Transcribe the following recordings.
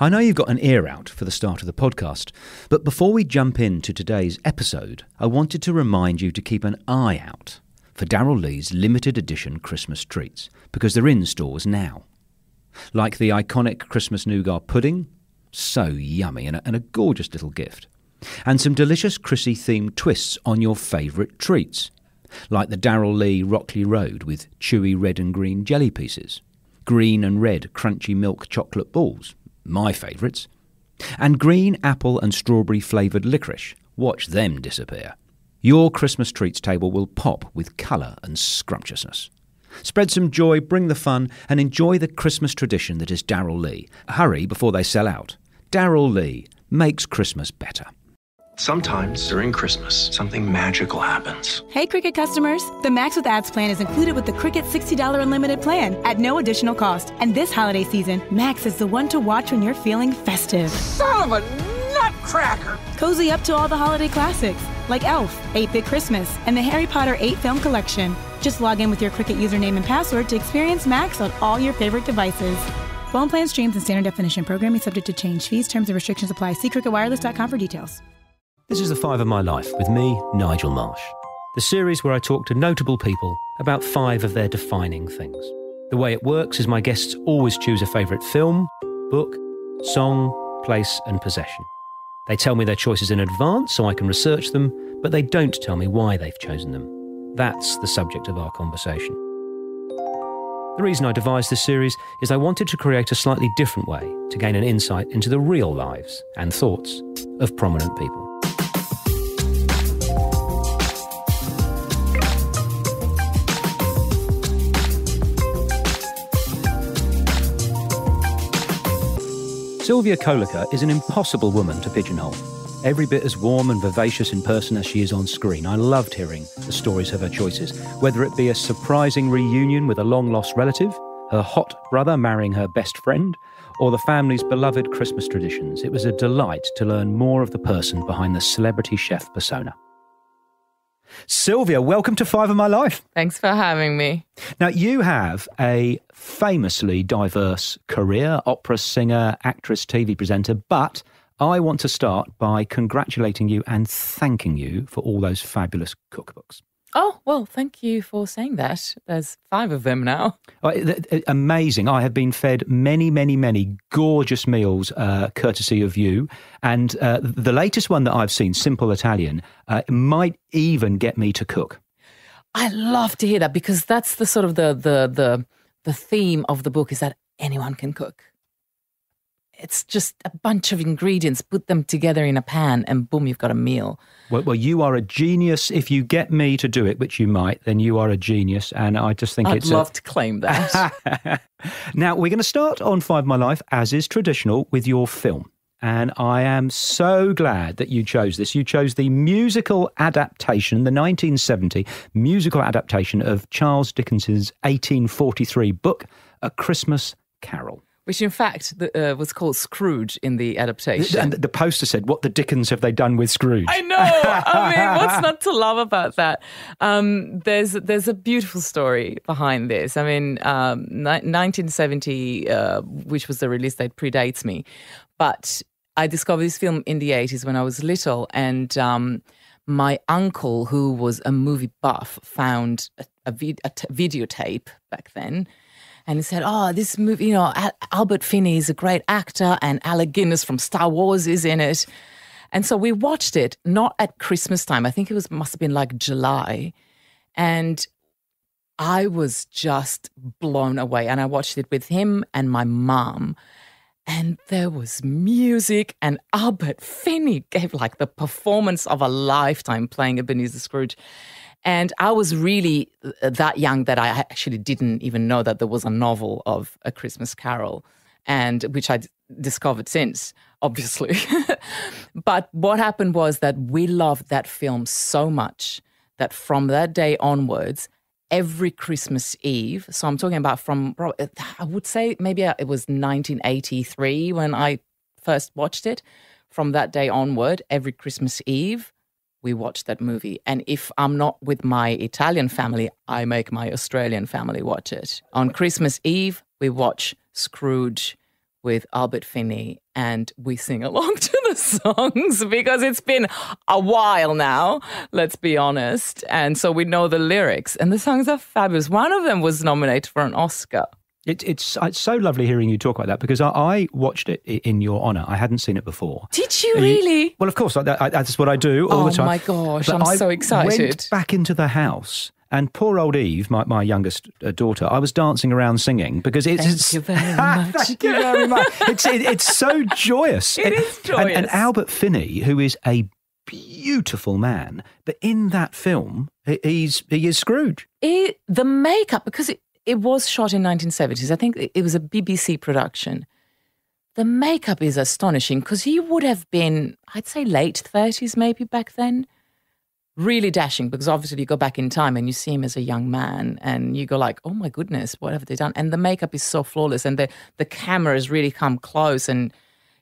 I know you've got an ear out for the start of the podcast, but before we jump into today's episode, I wanted to remind you to keep an eye out for Daryl Lee's limited edition Christmas treats, because they're in stores now. Like the iconic Christmas nougat pudding, so yummy and a, and a gorgeous little gift. And some delicious Chrissy themed twists on your favourite treats, like the Daryl Lee Rockley Road with chewy red and green jelly pieces, green and red crunchy milk chocolate balls, my favourites, and green apple and strawberry flavoured licorice. Watch them disappear. Your Christmas treats table will pop with colour and scrumptiousness. Spread some joy, bring the fun, and enjoy the Christmas tradition that is Daryl Lee. Hurry before they sell out. Daryl Lee makes Christmas better. Sometimes during Christmas, something magical happens. Hey, Cricket customers! The Max with Ads plan is included with the Cricket $60 unlimited plan at no additional cost. And this holiday season, Max is the one to watch when you're feeling festive. Son of a nutcracker! Cozy up to all the holiday classics like Elf, 8 Bit Christmas, and the Harry Potter 8 film collection. Just log in with your Cricket username and password to experience Max on all your favorite devices. Phone plan streams and standard definition programming subject to change. Fees, terms, and restrictions apply. See cricketwireless.com for details. This is The Five of My Life with me, Nigel Marsh, the series where I talk to notable people about five of their defining things. The way it works is my guests always choose a favourite film, book, song, place, and possession. They tell me their choices in advance so I can research them, but they don't tell me why they've chosen them. That's the subject of our conversation. The reason I devised this series is I wanted to create a slightly different way to gain an insight into the real lives and thoughts of prominent people. Sylvia Kolika is an impossible woman to pigeonhole. Every bit as warm and vivacious in person as she is on screen, I loved hearing the stories of her choices, whether it be a surprising reunion with a long lost relative, her hot brother marrying her best friend, or the family's beloved Christmas traditions. It was a delight to learn more of the person behind the celebrity chef persona. Sylvia, welcome to Five of My Life. Thanks for having me. Now, you have a famously diverse career opera singer, actress, TV presenter, but I want to start by congratulating you and thanking you for all those fabulous cookbooks. Oh, well, thank you for saying that. There's five of them now. Oh, amazing. I have been fed many, many, many gorgeous meals uh, courtesy of you. And uh, the latest one that I've seen, Simple Italian, uh, might even get me to cook. I love to hear that because that's the sort of the, the, the, the theme of the book is that anyone can cook it's just a bunch of ingredients. Put them together in a pan, and boom, you've got a meal. Well, well, you are a genius. If you get me to do it, which you might, then you are a genius. And I just think I'd it's. I'd love a... to claim that. now, we're going to start on Five My Life, as is traditional, with your film. And I am so glad that you chose this. You chose the musical adaptation, the 1970 musical adaptation of Charles Dickens's 1843 book, A Christmas Carol which in fact the, uh, was called Scrooge in the adaptation. And the poster said, "What the dickens have they done with Scrooge?" I know. I mean, what's not to love about that? Um, there's there's a beautiful story behind this. I mean, um, ni- 1970, uh, which was the release date, predates me, but I discovered this film in the 80s when I was little, and um, my uncle, who was a movie buff, found a, a, vid- a t- videotape back then and he said, "Oh, this movie, you know, Albert Finney is a great actor, and Alec Guinness from Star Wars is in it." And so we watched it not at Christmas time. I think it was must have been like July, and I was just blown away. And I watched it with him and my mom. And there was music, and Albert Finney gave like the performance of a lifetime playing Ebenezer Scrooge. And I was really uh, that young that I actually didn't even know that there was a novel of A Christmas Carol, and which I discovered since, obviously. but what happened was that we loved that film so much that from that day onwards, every Christmas Eve, so I'm talking about from, I would say maybe uh, it was 1983 when I first watched it. From that day onward, every Christmas Eve, we watch that movie. And if I'm not with my Italian family, I make my Australian family watch it. On Christmas Eve, we watch Scrooge with Albert Finney and we sing along to the songs because it's been a while now, let's be honest. And so we know the lyrics and the songs are fabulous. One of them was nominated for an Oscar. It, it's uh, it's so lovely hearing you talk about that because I, I watched it in your honour. I hadn't seen it before. Did you really? You, well, of course. I, I, that's what I do all oh the time. Oh my gosh! But I'm I so excited. Went back into the house. And poor old Eve, my, my youngest uh, daughter, I was dancing around singing because it's. Thank it's, you very much. thank you very much. It's, it, it's so joyous. It and, joyous. And, and Albert Finney, who is a beautiful man, but in that film, he's he is Scrooge. It, the makeup, because it, it was shot in 1970s. I think it was a BBC production. The makeup is astonishing because he would have been, I'd say, late 30s maybe back then. Really dashing because obviously you go back in time and you see him as a young man and you go like, oh my goodness, what have they done? And the makeup is so flawless and the the cameras really come close and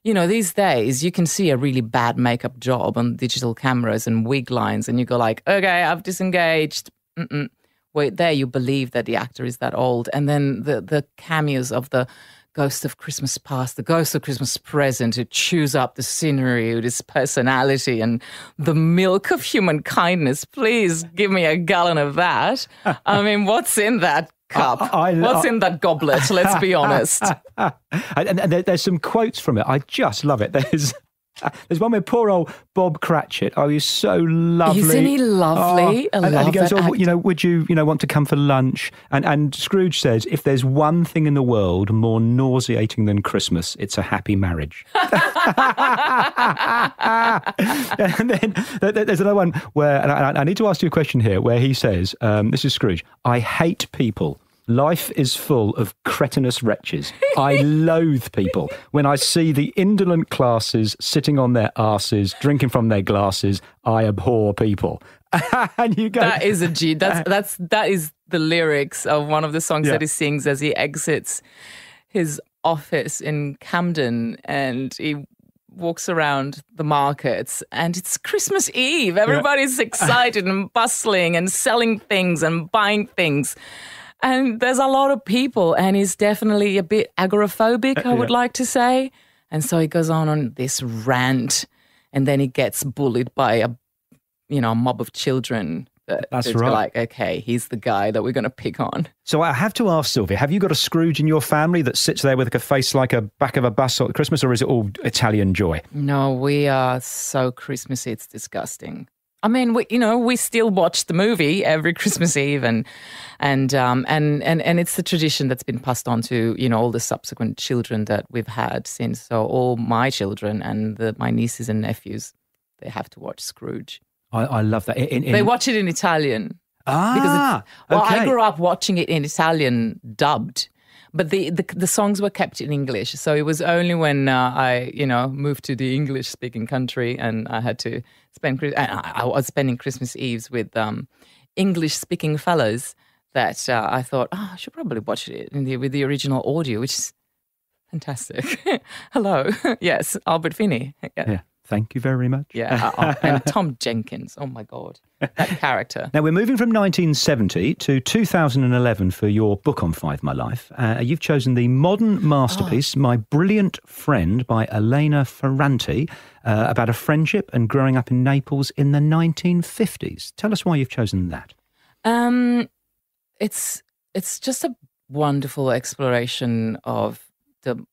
you know these days you can see a really bad makeup job on digital cameras and wig lines and you go like, okay, I've disengaged. Mm-mm. Wait there you believe that the actor is that old. And then the, the cameos of the ghost of Christmas past, the ghost of Christmas present, who chews up the scenery with his personality and the milk of human kindness. Please give me a gallon of that. I mean, what's in that cup. I, I, What's I, in that goblet? Let's be honest. and, and there, there's some quotes from it. I just love it. There's There's one with poor old Bob Cratchit. Oh, he's so lovely. Isn't he lovely? Oh, and, love and, he goes, "Oh, act. you know, would you, you know, want to come for lunch?" And and Scrooge says, "If there's one thing in the world more nauseating than Christmas, it's a happy marriage." and then there's another one where, and I, I, need to ask you a question here, where he says, um, "This is Scrooge. I hate people Life is full of cretinous wretches. I loathe people. When I see the indolent classes sitting on their asses, drinking from their glasses, I abhor people. and you go. That is a G. That's that's that is the lyrics of one of the songs yeah. that he sings as he exits his office in Camden, and he walks around the markets and it's Christmas Eve. Everybody's yeah. excited and bustling and selling things and buying things and there's a lot of people, and he's definitely a bit agoraphobic, I would like to say. And so he goes on on this rant, and then he gets bullied by a, you know, a mob of children. That, That's right. Like, okay, he's the guy that we're going to pick on. So I have to ask Sylvia: Have you got a Scrooge in your family that sits there with like a face like a back of a bus at Christmas, or is it all Italian joy? No, we are so Christmassy. It's disgusting. I mean, we, you know, we still watch the movie every Christmas Eve, and and um, and and and it's the tradition that's been passed on to you know all the subsequent children that we've had since. So all my children and the, my nieces and nephews, they have to watch Scrooge. I, I love that. In, in, they watch it in Italian. Ah, well, okay. I grew up watching it in Italian dubbed but the, the, the songs were kept in English. So it was only when uh, I, you know, moved to the English speaking country and I had to spend uh, I, was spending Christmas Eves with um, English speaking fellows that uh, I thought, oh, I should probably watch it the, with the original audio, which is fantastic. Hello. yes, Albert Finney. Yeah. yeah. Thank you very much. Yeah. Uh, uh, and Tom Jenkins. Oh my God. That character. Now we're moving from 1970 to 2011 for your book on Five My Life. Uh, you've chosen the modern masterpiece, oh. My Brilliant Friend by Elena Ferranti, uh, about a friendship and growing up in Naples in the 1950s. Tell us why you've chosen that. Um, it's it's just a wonderful exploration of the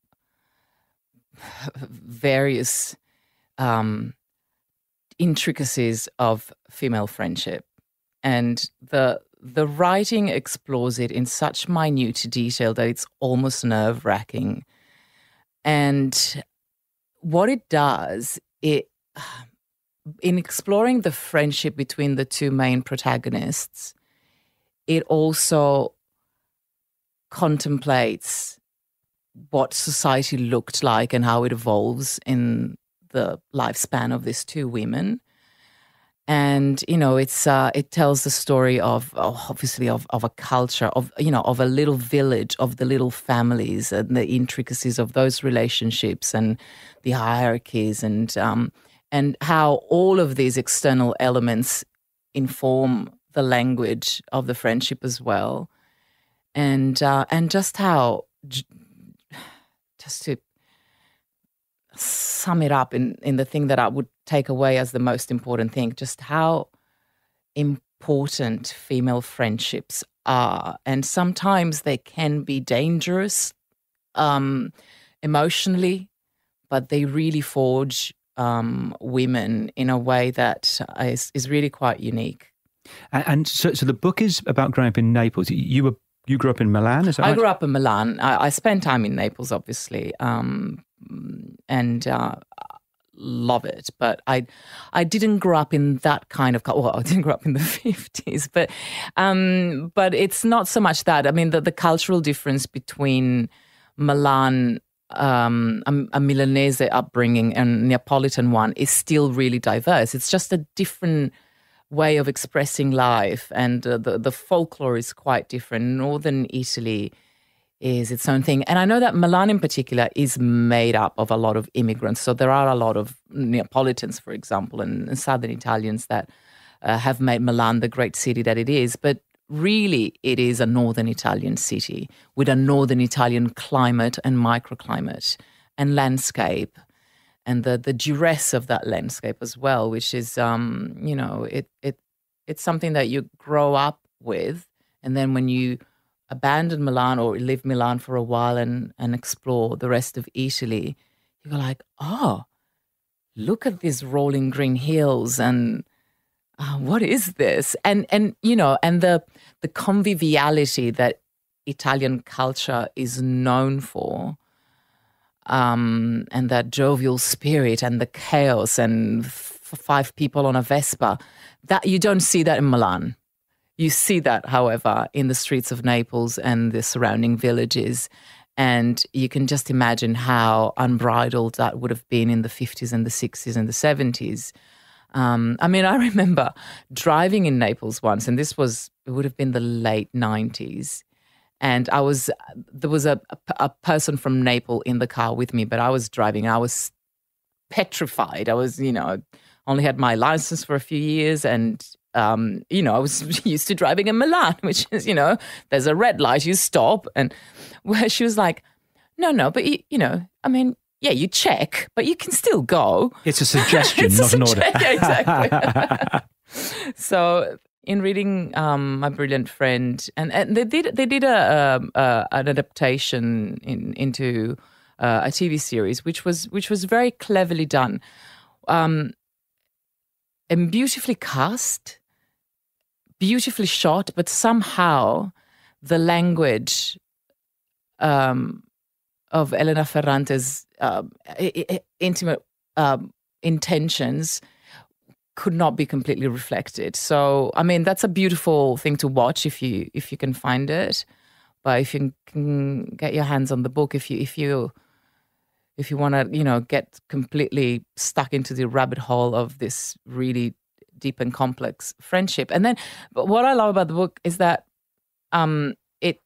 various um, intricacies of female friendship, and the the writing explores it in such minute detail that it's almost nerve wracking. And what it does, it in exploring the friendship between the two main protagonists, it also contemplates what society looked like and how it evolves in the lifespan of these two women. And you know, it's uh, it tells the story of oh, obviously of, of a culture of you know of a little village of the little families and the intricacies of those relationships and the hierarchies and um, and how all of these external elements inform the language of the friendship as well, and uh, and just how just to sum it up in in the thing that I would take away as the most important thing, just how important female friendships are, and sometimes they can be dangerous um, emotionally, but they really forge um, women in a way that is is really quite unique. And, and so, so the book is about growing up in Naples. You were you grew up in Milan, is that I right? grew up in Milan. I, I spent time in Naples, obviously, um, and uh, love it. But I, I didn't grow up in that kind of. Well, I didn't grow up in the fifties, but, um, but it's not so much that. I mean, the, the cultural difference between Milan, um, a, a Milanese upbringing and Neapolitan one is still really diverse. It's just a different way of expressing life, and uh, the the folklore is quite different. Northern Italy is its own thing. And I know that Milan in particular is made up of a lot of immigrants. So there are a lot of Neapolitans, for example, and, and Southern Italians that uh, have made Milan the great city that it is. But really, it is a Northern Italian city with a Northern Italian climate and microclimate and landscape and the, the duress of that landscape as well, which is, um, you know, it, it, it's something that you grow up with. And then when you abandon Milan or leave Milan for a while and, and explore the rest of Italy, you are like, oh, look at these rolling green hills and uh, what is this? And and you know, and the the conviviality that Italian culture is known for, um, and that jovial spirit and the chaos and f- five people on a Vespa, that you don't see that in Milan. You see that, however, in the streets of Naples and the surrounding villages. And you can just imagine how unbridled that would have been in the 50s and the 60s and the 70s. Um, I mean, I remember driving in Naples once, and this was, it would have been the late 90s. And I was, there was a, a person from Naples in the car with me, but I was driving. I was petrified. I was, you know, only had my license for a few years and um, you know, I was used to driving in Milan, which is, you know, there's a red light, you stop. And where she was like, no, no, but you, you know, I mean, yeah, you check, but you can still go. It's a suggestion, it's not a an order. yeah, exactly. so in reading um, my brilliant friend, and, and they did they did a, a, um, a an adaptation in, into uh, a TV series, which was which was very cleverly done, um, and beautifully cast beautifully shot, but somehow the language um, of Elena Ferrante's um, intimate um, intentions could not be completely reflected. So, I mean, that's a beautiful thing to watch if you if you can find it. But if you can get your hands on the book, if you if you if you want to, you know, get completely stuck into the rabbit hole of this really deep and complex friendship. And then, but what I love about the book is that um, it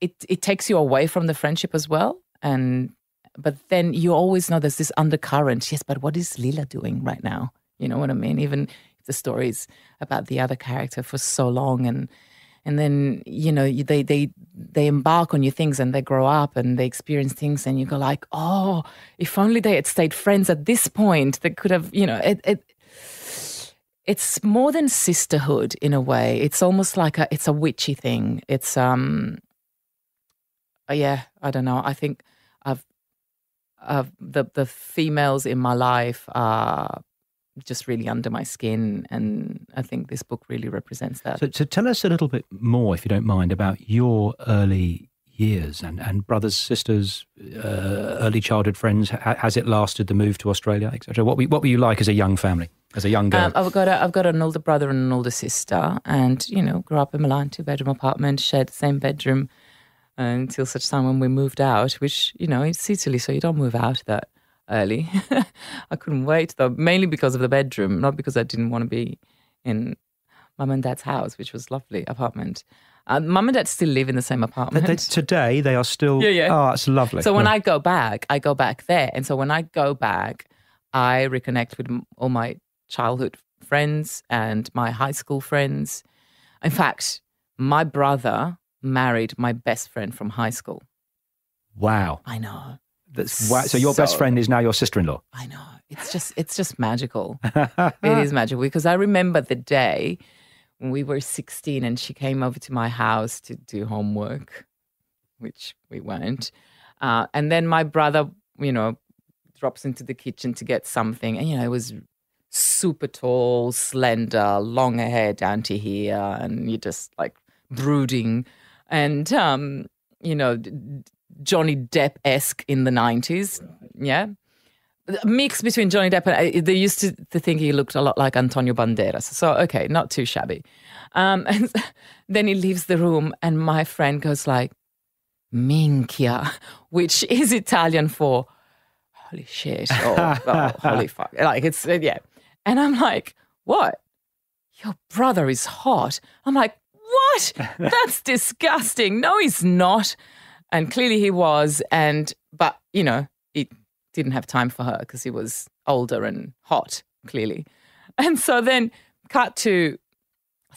it it takes you away from the friendship as well, and but then you always know there's this undercurrent. Yes, but what is Lila doing right now? You know what I mean? Even if the stories about the other character for so long and and then you know they they they embark on new things and they grow up and they experience things and you go like oh if only they had stayed friends at this point they could have you know it, it it's more than sisterhood in a way. It's almost like a it's a witchy thing. It's um uh, yeah, I don't know. I think I've I've the the females in my life are just really under my skin and I think this book really represents that. So, so tell us a little bit more if you don't mind about your early years and, and brothers, sisters, uh, early childhood friends? has it lasted the move to Australia, etc.? What, were, what were you like as a young family, as a young girl? Um, I've, got a, I've got an older brother and an older sister, and, you know, grew up in Milan, two bedroom apartment, shared the same bedroom uh, until such time when we moved out, which, you know, it's Italy, so you don't move out that early. I couldn't wait, though, mainly because of the bedroom, not because I didn't want to be in mum and dad's house, which was lovely apartment. Uh, Mum and Dad still live in the same apartment. They, today they are still. Yeah, yeah. Oh, it's lovely. So when yeah. I go back, I go back there, and so when I go back, I reconnect with all my childhood friends and my high school friends. In fact, my brother married my best friend from high school. Wow. I know. That's wow. So your so, best friend is now your sister-in-law. I know. It's just it's just magical. it is magical because I remember the day we were 16 and she came over to my house to do homework, which we weren't. Uh, and then my brother, you know, drops into the kitchen to get something. And, you know, it was super tall, slender, long hair down to here. And you're just like brooding. And, um, you know, Johnny Depp esque in the 90s. Yeah mix between Johnny Depp and they used to, think he looked a lot like Antonio Banderas. So okay, not too shabby. Um, and then he leaves the room, and my friend goes like, "Minchia," which is Italian for "holy shit" or oh, oh, "holy fuck." Like it's uh, yeah. And I'm like, "What? Your brother is hot." I'm like, "What? That's disgusting." No, he's not. And clearly he was. And but you know, it didn't have time for her because he was older and hot, clearly. And so then, cut to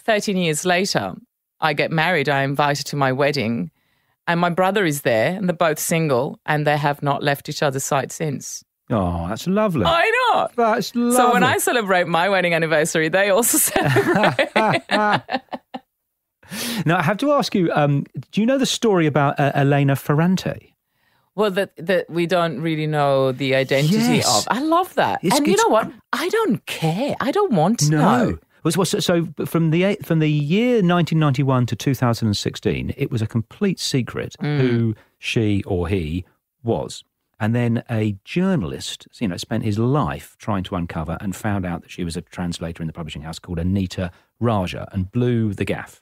13 years later, I get married. I invite invited to my wedding, and my brother is there, and they're both single, and they have not left each other's side since. Oh, that's lovely. I know. That's lovely. So when I celebrate my wedding anniversary, they also celebrate. now, I have to ask you um, do you know the story about uh, Elena Ferrante? Well, that that we don't really know the identity yes. of. I love that. It's, and you know what? I don't care. I don't want to no. know. Was, was so from the from the year 1991 to 2016, it was a complete secret mm. who she or he was. And then a journalist, you know, spent his life trying to uncover and found out that she was a translator in the publishing house called Anita Raja and blew the gaff,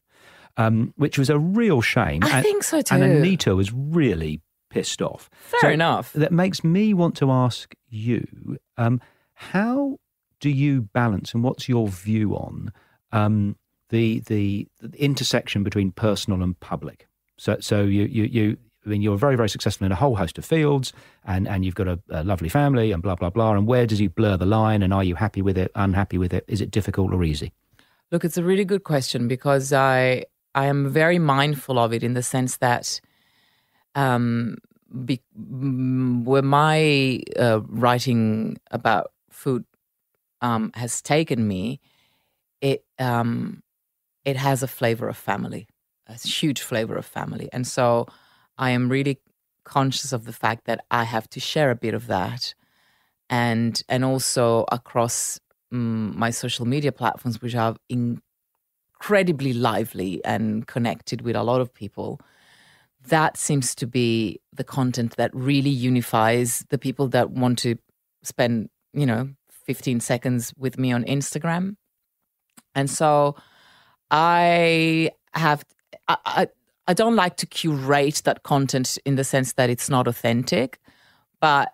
um, which was a real shame. I and, think so too. And Anita was really pissed off. Fair so enough. That makes me want to ask you um, how do you balance and what's your view on um, the, the, the intersection between personal and public? So, so you, you, you, I mean, you're very, very successful in a whole host of fields, and, and you've got a, a, lovely family, and blah blah blah. And where does you blur the line? And are you happy with it? Unhappy with it? Is it difficult or easy? Look, it's a really good question because I I am very mindful of it in the sense that um, be, where my uh, writing about food um, has taken me, it um, it has a flavor of family, a huge flavor of family, and so I am really conscious of the fact that I have to share a bit of that, and and also across um, my social media platforms, which are incredibly lively and connected with a lot of people that seems to be the content that really unifies the people that want to spend, you know, 15 seconds with me on Instagram. And so I have, I, I, I don't like to curate that content in the sense that it's not authentic, but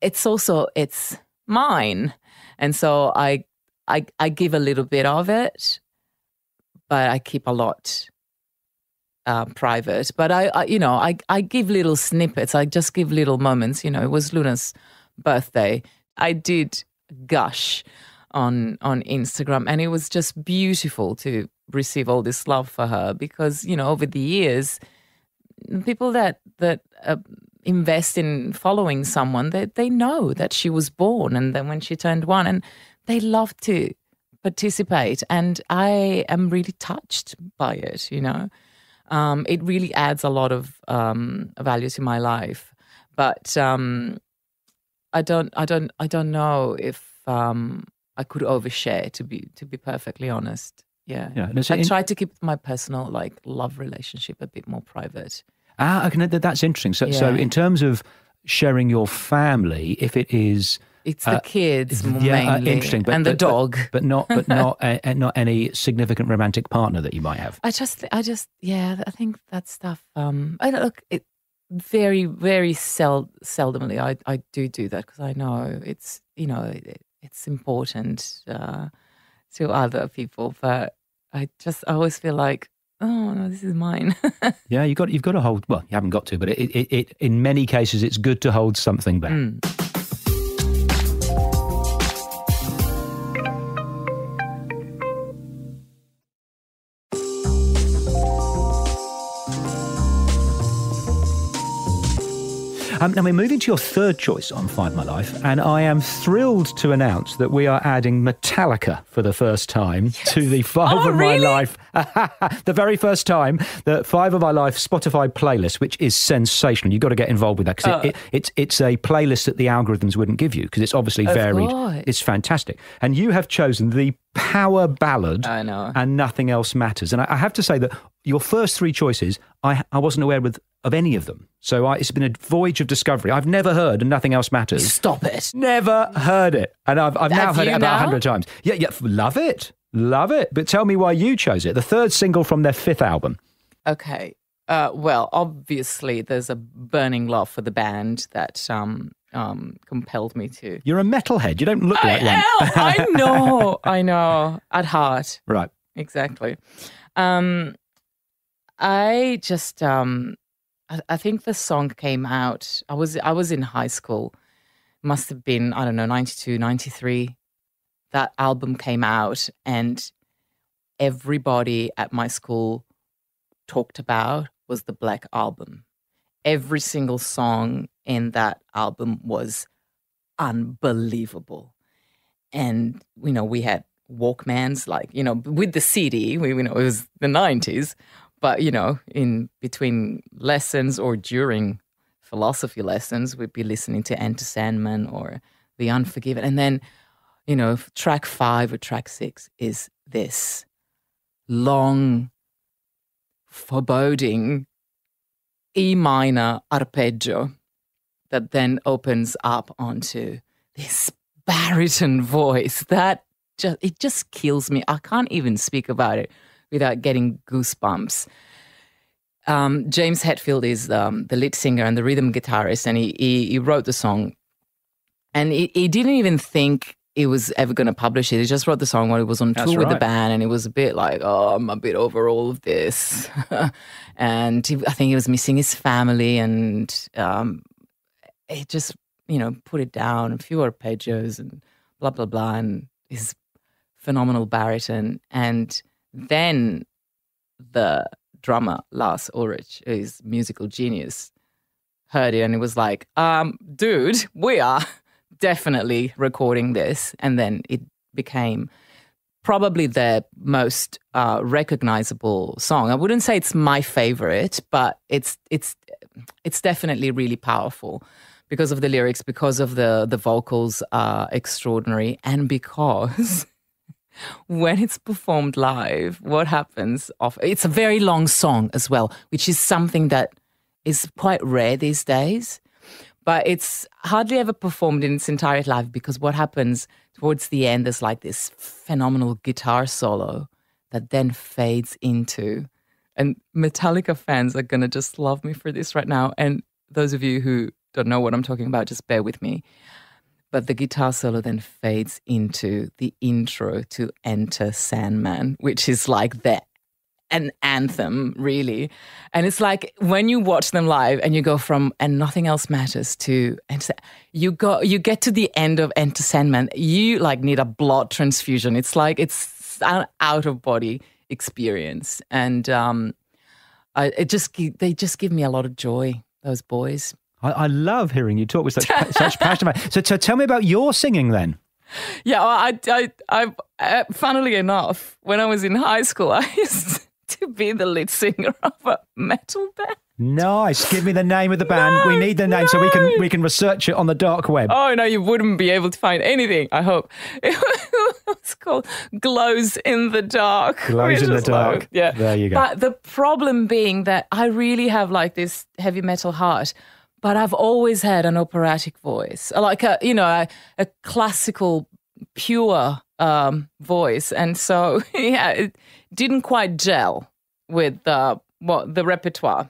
it's also, it's mine. And so I, I, I give a little bit of it, but I keep a lot uh, private. But I, I, you know, I, I give little snippets. I just give little moments. You know, it was Luna's birthday. I did gush on on Instagram, and it was just beautiful to receive all this love for her because you know over the years, people that that. Uh, invest in following someone they, they know that she was born and then when she turned one and they love to participate and i am really touched by it you know um, it really adds a lot of um, value to my life. But um, I don't, I don't, I don't know if um, I could overshare. To be, to be perfectly honest, yeah, yeah. so I in- try to keep my personal like love relationship a bit more private. Ah, okay, that's interesting. So, yeah. so in terms of sharing your family, if it is it's the uh, kids yeah, uh, interesting, but, and but, the dog, but, but not, but not, uh, uh, not any significant romantic partner that you might have. I just, I just, yeah, I think that stuff. Um, I look, it very, very sel- seldomly. I, I do do that because I know it's, you know, it, it's important uh, to other people, but I just I always feel like oh no, this is mine. yeah, you got you've got to hold. Well, you haven't got to, but it, it, it in many cases it's good to hold something back. Mm. Um, now we're moving to your third choice on Find My Life, and I am thrilled to announce that we are adding Metallica for the first time yes. to the Five oh, of really? My Life. the very first time the Five of My Life Spotify playlist, which is sensational. You've got to get involved with that because uh, it, it, it's it's a playlist that the algorithms wouldn't give you because it's obviously varied. Course. It's fantastic, and you have chosen the power ballad I know, and nothing else matters. And I, I have to say that your first three choices, I, I wasn't aware with of any of them. So I, it's been a voyage of discovery. I've never heard, and nothing else matters. Stop it! Never heard it, and I've, I've now heard it about hundred times. Yeah, yeah, love it, love it. But tell me why you chose it. The third single from their fifth album. Okay. Uh, well, obviously, there's a burning love for the band that um, um, compelled me to. You're a metalhead. You don't look I like am. one. I know. I know. At heart. Right. Exactly. Um, I just um, I, think the song came out. I was I was in high school. Must have been I don't know 92, 93. That album came out, and everybody at my school talked about was the Black Album. Every single song in that album was unbelievable. And, you know, we had Walkmans, like, you know, with the CD, we, you know, it was the 90s, but you know, in between lessons or during philosophy lessons, we'd be listening to Enter Sandman or The Unforgiven. And then, you know, track five or track six is this long, foreboding E minor arpeggio that then opens up onto this baritone voice that just it just kills me. I can't even speak about it without getting goosebumps. Um, James Hetfield is um, the lead singer and the rhythm guitarist, and he, he, he wrote the song. And he, he, didn't even think he was ever going to publish it. He just wrote the song while he was on That's tour right. with the band, and it was a bit like, oh, I'm a bit over all of this. and he, I think he was missing his family, and um, he just, you know, put it down a few arpeggios and blah, blah, blah, and his phenomenal baritone. And then the drummer Lars Ulrich, who's musical genius, heard it and it was like, um, dude, we are definitely recording this. And then it became probably their most uh, recognizable song. I wouldn't say it's my favorite, but it's it's it's definitely really powerful because of the lyrics, because of the the vocals are extraordinary, and because when it's performed live, what happens? it's a very long song as well, which is something that is quite rare these days. But it's hardly ever performed in its entirety live because what happens towards the end is like this phenomenal guitar solo that then fades into. And Metallica fans are going to just love me for this right now. And those of you who don't know what I'm talking about, just bear with me. But the guitar solo then fades into the intro to Enter Sandman, which is like the an anthem, really. And it's like when you watch them live and you go from and nothing else matters to and you go you get to the end of Enter Sandman, you like need a blood transfusion. It's like it's an out of body experience, and um, I, it just they just give me a lot of joy. Those boys. I, I love hearing you talk with such, such passion. About so, so tell me about your singing then. Yeah, I, I, I, I, uh, funnily enough, when I was in high school, I used to be the lead singer of a metal band. Nice. Give me the name of the band. No, we need the name no. so we can we can research it on the dark web. Oh no, you wouldn't be able to find anything. I hope it was called "Glows in the Dark." Glows in the dark. yeah, there you go. But the problem being that I really have like this heavy metal heart but I've always had an operatic voice, like a you know a, a classical pure um, voice, and so yeah, it didn't quite gel with the what the repertoire.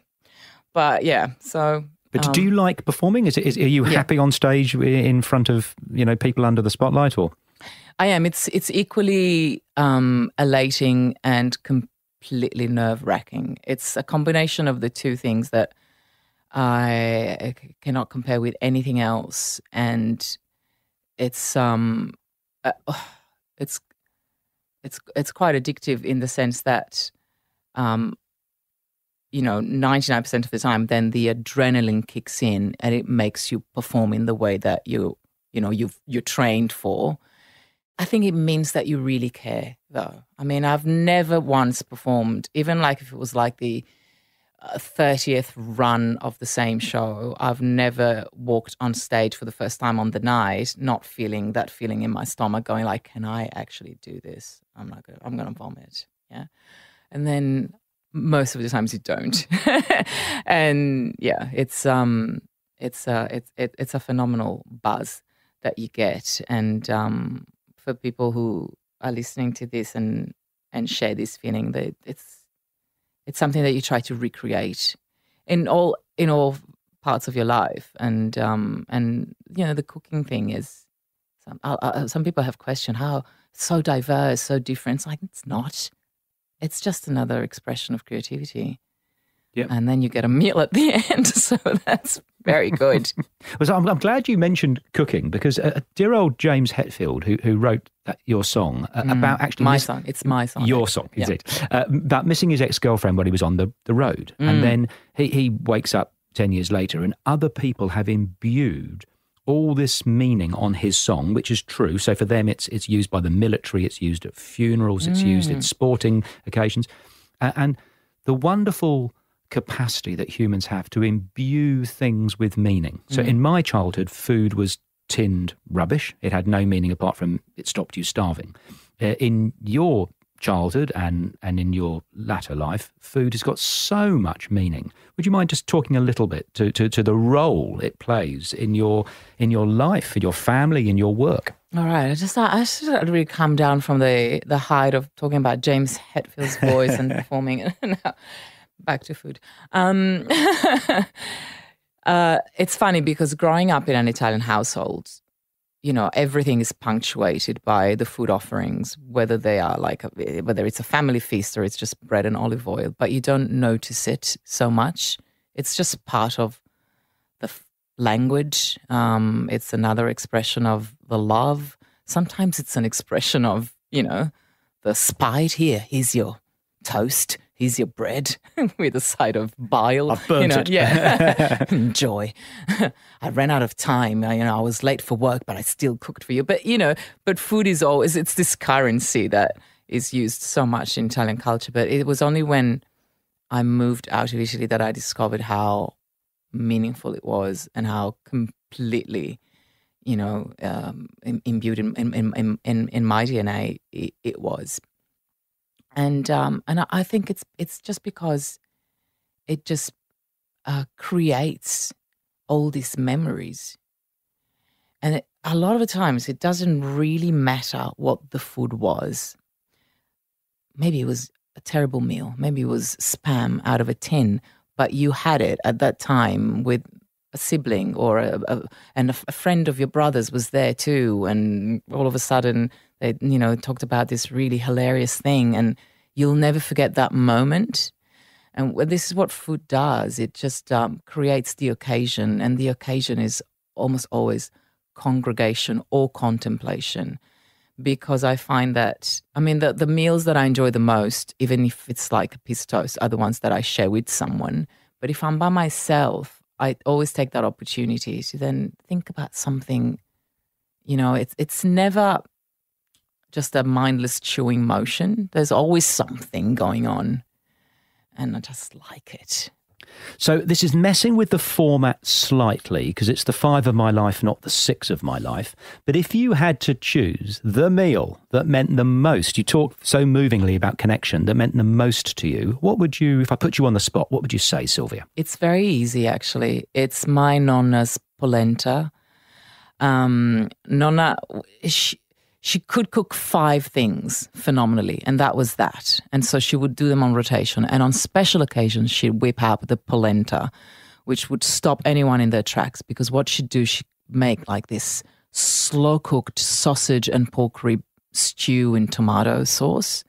But yeah, so. But um, do you like performing? Is, it, is are you yeah. happy on stage in front of you know people under the spotlight or? I am. It's it's equally um, elating and completely nerve wracking. It's a combination of the two things that I uh, cannot compare with anything else, and it's um, uh, it's it's it's quite addictive in the sense that, um, you know, ninety nine percent of the time, then the adrenaline kicks in and it makes you perform in the way that you you know you you're trained for. I think it means that you really care, though. I mean, I've never once performed, even like if it was like the 30th run of the same show. I've never walked on stage for the first time on the night, not feeling that feeling in my stomach, going like, "Can I actually do this? I'm not gonna, I'm gonna vomit." Yeah, and then most of the times you don't, and yeah, it's um, it's a uh, it's it, it's a phenomenal buzz that you get, and um, for people who are listening to this and and share this feeling, that it's it's something that you try to recreate in all in all parts of your life. And um, and you know the cooking thing is some uh, uh, uh, some people have questioned how so diverse, so different. It's like it's not. It's just another expression of creativity. Yep. And then you get a meal at the end. So that's very good. well, I'm, I'm, glad you mentioned cooking because uh, dear old James Hetfield, who, who wrote your song uh, mm, about actually my miss- song, it's my song, your song, yeah. is it? Uh, about missing his ex girlfriend when he was on the, the road, mm. and then he, he wakes up ten years later, and other people have imbued all this meaning on his song, which is true. So for them, it's it's used by the military, it's used at funerals, it's mm. used at sporting occasions, and the wonderful capacity that humans have to imbue things with meaning. So mm. in my childhood, food was tinned rubbish. It had no meaning apart from it stopped you starving. Uh, in your childhood and, and in your latter life, food has got so much meaning. Would you mind just talking a little bit to, to, to the role it plays in your in your life, in your family, in your work? All right, I just I should really calm down from the the height of talking about James Hetfield's voice and performing. back to food. Um, uh, it's funny because growing up in an Italian household, you know, everything is punctuated by the food offerings, whether they are like, a, whether it's a family feast or it's just bread and olive oil, but you don't notice it so much. It's just part of the f- language. Um, it's another expression of the love. Sometimes it's an expression of, you know, the spite here. Here's your toast here's your bread with a side of bile. I burnt you know, it. Yeah. Joy. I ran out of time. I, you know, I was late for work, but I still cooked for you. But, you know, but food is always, it's this currency that is used so much in Italian culture. But it was only when I moved out of Italy that I discovered how meaningful it was and how completely, you know, um, imbued in, in, in, in, in my DNA it, it was and um, and I think it's it's just because it just uh, creates all these memories, and it, a lot of the times it doesn't really matter what the food was. Maybe it was a terrible meal. Maybe it was spam out of a tin, but you had it at that time with a sibling or a, a and a friend of your brother's was there too, and all of a sudden they, you know, talked about this really hilarious thing, and you'll never forget that moment. And this is what food does it just um, creates the occasion, and the occasion is almost always congregation or contemplation. Because I find that, I mean, the, the meals that I enjoy the most, even if it's like a piece of toast, are the ones that I share with someone. But if I'm by myself, I always take that opportunity to then think about something. You know, it's it's never just a mindless chewing motion. There's always something going on. And I just like it. So this is messing with the format slightly because it's the five of my life, not the six of my life. But if you had to choose the meal that meant the most, you talked so movingly about connection that meant the most to you. What would you, if I put you on the spot, what would you say, Sylvia? It's very easy, actually. It's my nonna's polenta. Um, nonna, she, she could cook five things phenomenally, and that was that. And so she would do them on rotation. And on special occasions, she'd whip up the polenta, which would stop anyone in their tracks because what she'd do, she'd make like this slow cooked sausage and pork rib stew in tomato sauce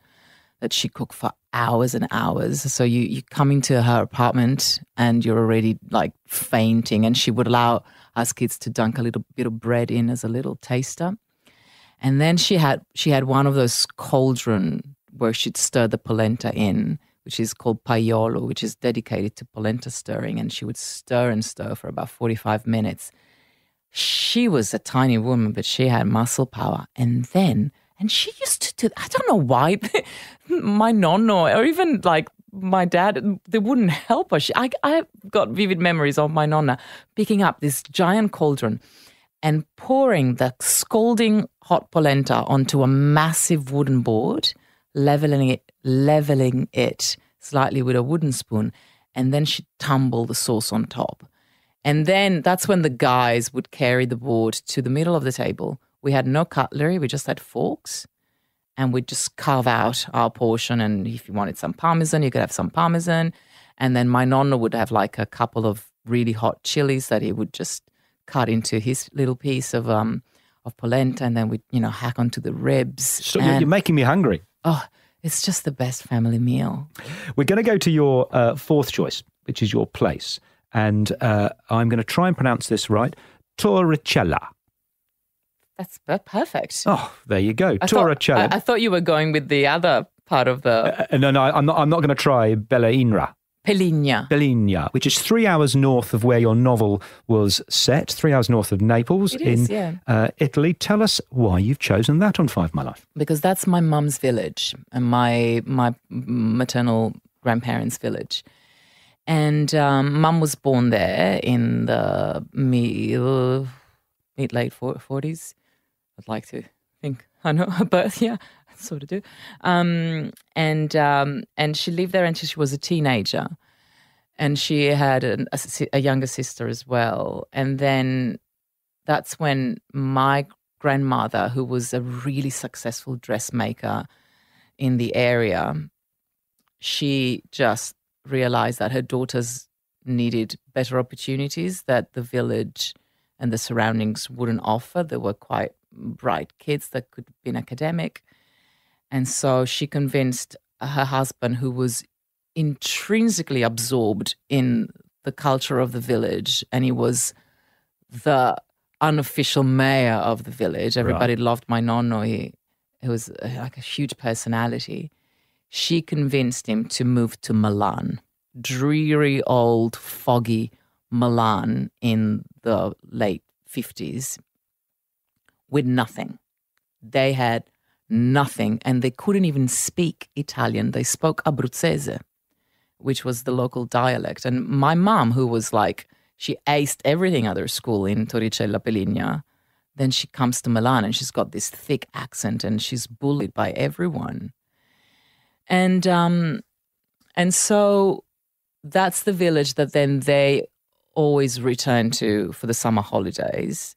that she cooked for hours and hours. So you you come into her apartment and you're already like fainting, and she would allow us kids to dunk a little bit of bread in as a little taster. And then she had she had one of those cauldron where she'd stir the polenta in, which is called paiolo, which is dedicated to polenta stirring, and she would stir and stir for about 45 minutes. She was a tiny woman, but she had muscle power. And then, and she used to do, I don't know why, my nonno or even like my dad, they wouldn't help her. She, I, I got vivid memories of my nonna picking up this giant cauldron and pouring the scalding hot polenta onto a massive wooden board, leveling it, leveling it slightly with a wooden spoon, and then she'd tumble the sauce on top. And then that's when the guys would carry the board to the middle of the table. We had no cutlery, we just had forks. And we'd just carve out our portion. And if you wanted some parmesan, you could have some parmesan. And then my nonna would have like a couple of really hot chilies that he would just cut into his little piece of um of polenta, and then we you know hack onto the ribs. So and, you're making me hungry. Oh, it's just the best family meal. We're going to go to your uh, fourth choice, which is your place, and uh, I'm going to try and pronounce this right, Torricella. That's perfect. Oh, there you go, I Torricella. Thought, I, I, thought you were going with the other part of the. Uh, uh no, no, I'm not. I'm not going to try Bella Inra. Peligna. Peligna, which is three hours north of where your novel was set, three hours north of Naples it in is, yeah. uh, Italy. Tell us why you've chosen that on Five My Life. Because that's my mum's village and my my maternal grandparents' village. And um, mum was born there in the mid, mid late 40s. I'd like to think I know her birth, yeah, I sort of do. Um, and um, and she lived there until she was a teenager, and she had an, a, a, younger sister as well. And then that's when my grandmother, who was a really successful dressmaker in the area, she just realized that her daughters needed better opportunities that the village and the surroundings wouldn't offer. They were quite bright kids that could have been academic. And so she convinced her husband, who was intrinsically absorbed in the culture of the village, and he was the unofficial mayor of the village. Everybody right. loved my nonno. He, he was uh, like a huge personality. She convinced him to move to Milan, dreary, old, foggy Milan in the late 50s with nothing. They had nothing and they couldn't even speak Italian. They spoke Abruzzese, which was the local dialect. And my mom, who was like, she aced everything at her school in Torricella Peligna, then she comes to Milan and she's got this thick accent and she's bullied by everyone. And um, and so that's the village that then they always return to for the summer holidays.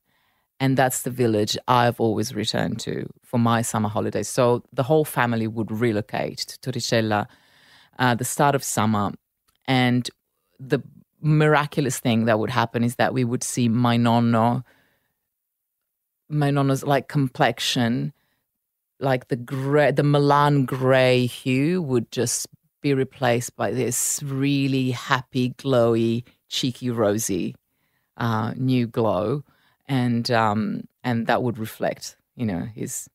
And that's the village I've always returned to for my summer holidays. So the whole family would relocate to Torricella uh, the start of summer. And the miraculous thing that would happen is that we would see my nonno, my nonno's like complexion, like the gray, the Milan gray hue would just be replaced by this really happy, glowy, cheeky, rosy uh, new glow and um, and that would reflect, you know, his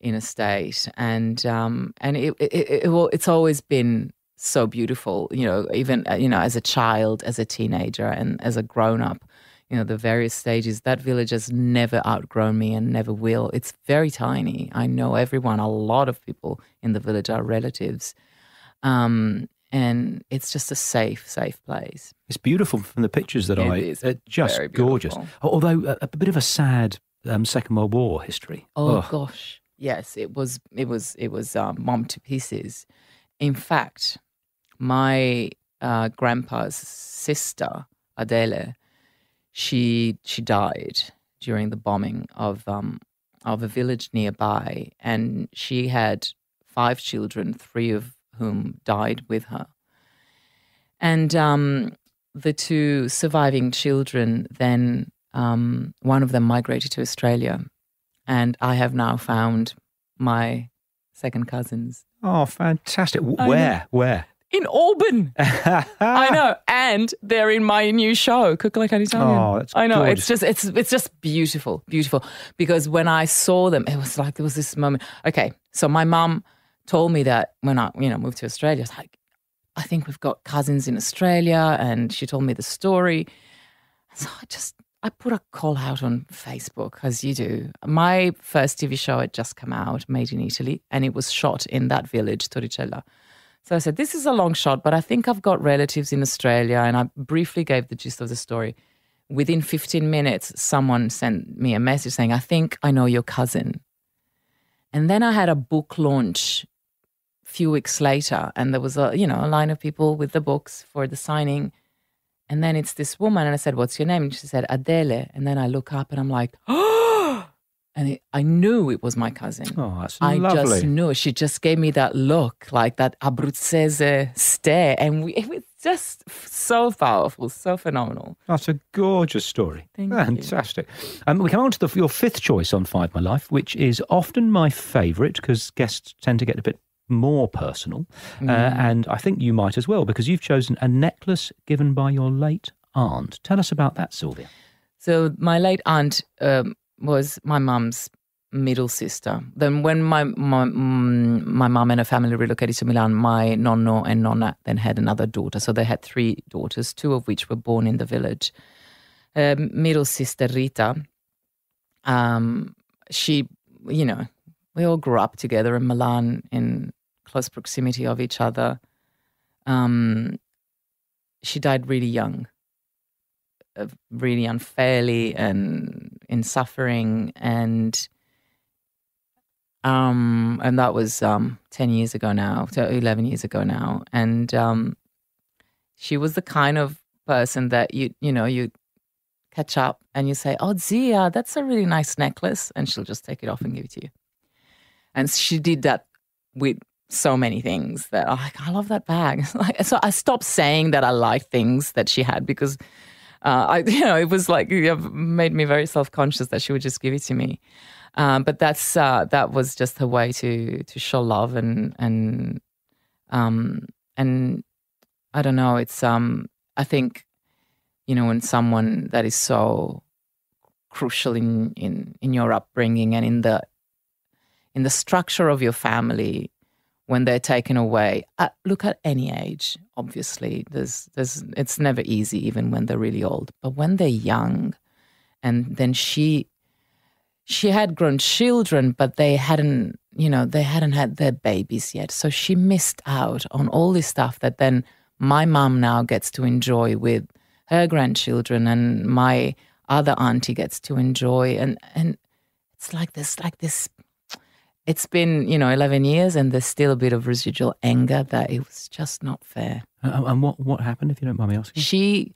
inner state. And um, and it, it, it well, it's always been so beautiful, you know, even uh, you know, as a child, as a teenager, and as a grown up, you know, the various stages. That village has never outgrown me and never will. It's very tiny. I know everyone. A lot of people in the village are relatives. Um, and it's just a safe, safe place. It's beautiful from the pictures that it I. Is it's uh, just gorgeous. Although a, uh, a, bit of a sad um, Second World War history. Oh, gosh, yes, it was. It was. It was um, bombed to pieces. In fact, my uh, grandpa's sister Adele, she she died during the bombing of um, of a village nearby, and she had five children, three of whom died with her. And um, the two surviving children then, um, one of them migrated to Australia. And I have now found my second cousins. Oh, fantastic. W- where? Where? In Auburn. I know. And they're in my new show, Cook Like an Italian. Oh, that's I know. Gorgeous. It's just it's it's just beautiful, beautiful. Because when I saw them, it was like there was this moment. Okay, so my mum told me that when I, you know, moved to Australia, I like, I think we've got cousins in Australia. And she told me the story. So I just, I put a call out on Facebook, as you do. My first TV show had just come out, Made in Italy, and it was shot in that village, Torricella. So I said, This is a long shot, but I think I've got relatives in Australia. And I briefly gave the gist of the story. Within 15 minutes, someone sent me a message saying, I think I know your cousin. And then I had a book launch few weeks later and there was a you know a line of people with the books for the signing and then it's this woman and i said what's your name and she said adele and then i look up and i'm like oh and it, i knew it was my cousin oh that's i lovely. just knew she just gave me that look like that abruzzese stare and we, it was just so powerful so phenomenal that's a gorgeous story Thank fantastic you. Um, we come on to the, your fifth choice on five my life which is often my favorite because guests tend to get a bit more personal. Uh, mm. Uh, and I think you might as well, because you've chosen a necklace given by your late aunt. Tell us about that, Sylvia. So, my late aunt um, was my mum's middle sister. Then, when my my mm, my mum and her family relocated to Milan, my nonno and nonna then had another daughter. So they had three daughters, two of which were born in the village. Uh, middle sister Rita, um, she, you know, we all grew up together in Milan in close proximity of each other. Um, she died really young, uh, really unfairly and in suffering, and um, and that was um, ten years ago now, eleven years ago now, and um, she was the kind of person that you you know you catch up and you say, "Oh, Zia, that's a really nice necklace," and she'll just take it off and give it to you. And she did that with so many things that like, I love that bag. like, so I stopped saying that I like things that she had because uh, I, you know, it was like it made me very self conscious that she would just give it to me. Um, but that's uh, that was just her way to to show love and and um, and I don't know. It's um, I think you know when someone that is so crucial in in in your upbringing and in the in the structure of your family when they're taken away. At, uh, look at any age, obviously. There's, there's, it's never easy, even when they're really old. But when they're young, and then she, she had grown children, but they hadn't, you know, they hadn't had their babies yet. So she missed out on all this stuff that then my mom now gets to enjoy with her grandchildren, and my other auntie gets to enjoy. And and it's like this, like this it's been, you know, 11 years and there's still a bit of residual anger that it was just not fair. and what, what happened, if you don't mind me asking? She,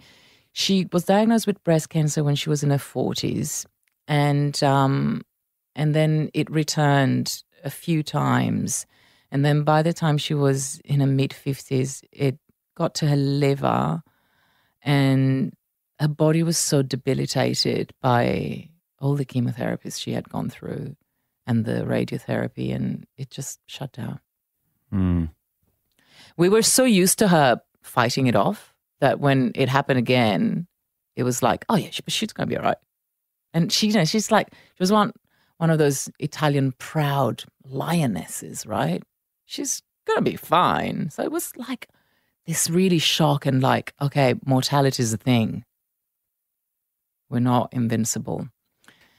she was diagnosed with breast cancer when she was in her 40s. And, um, and then it returned a few times. And then by the time she was in her mid 50s, it got to her liver and her body was so debilitated by all the chemotherapies she had gone through and the radiotherapy, and it just shut down. Mm. We were so used to her fighting it off that when it happened again, it was like, oh yeah, she, she's gonna be all right. And she, you know, she's like, she was one one of those Italian proud lionesses, right? She's gonna be fine. So it was like this really shock and like, okay, mortality is a thing. We're not invincible.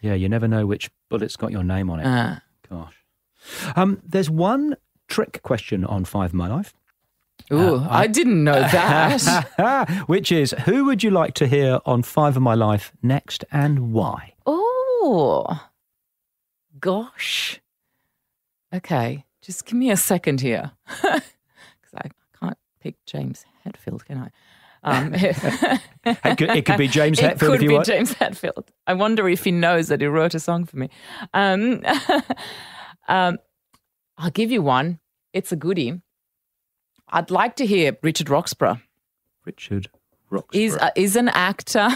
Yeah, you never know which but it's got your name on it. Ah. Gosh. Um, there's one trick question on Five My Life. Ooh, uh, I, I, didn't know that. which is, who would you like to hear on Five of My Life next and why? Oh, gosh. Okay, just give me a second here. Because I can't pick James Hetfield, can I? Um, it, could, it, could, be James it Hetfield. It could be want. James Hetfield. I wonder if he knows that he wrote a song for me. Um, um, I'll give you one. It's a goodie. I'd like to hear Richard Roxburgh. Richard Roxburgh is uh, an actor,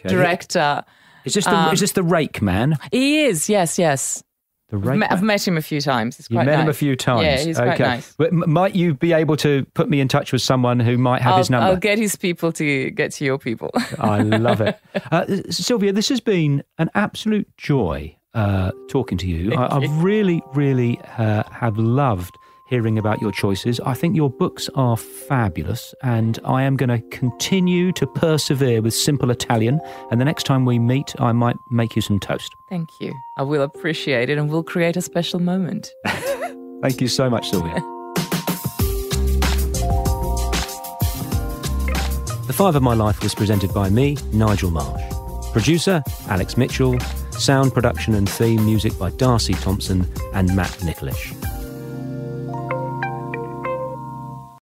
okay. director. Is this the is um, this the Rake Man? He is. Yes. Yes. I've, met, I've, met, him a few times. It's quite you met nice. him a few times. Yeah, he's okay. quite nice. But might you be able to put me in touch with someone who might have I'll, his number? I'll get his people to get to your people. I love it, uh, Sylvia. This has been an absolute joy uh, talking to you. I, have really, really uh, have loved hearing about your choices. I think your books are fabulous, and I am going to continue to persevere with simple Italian. And the next time we meet, I might make you some toast. Thank you. I will appreciate it, and we'll create a special moment. Thank you so much, Sylvia. the Five of My Life was presented by me, Nigel Marsh. Producer, Alex Mitchell. Sound production and theme music by Darcy Thompson and Matt Nicholish.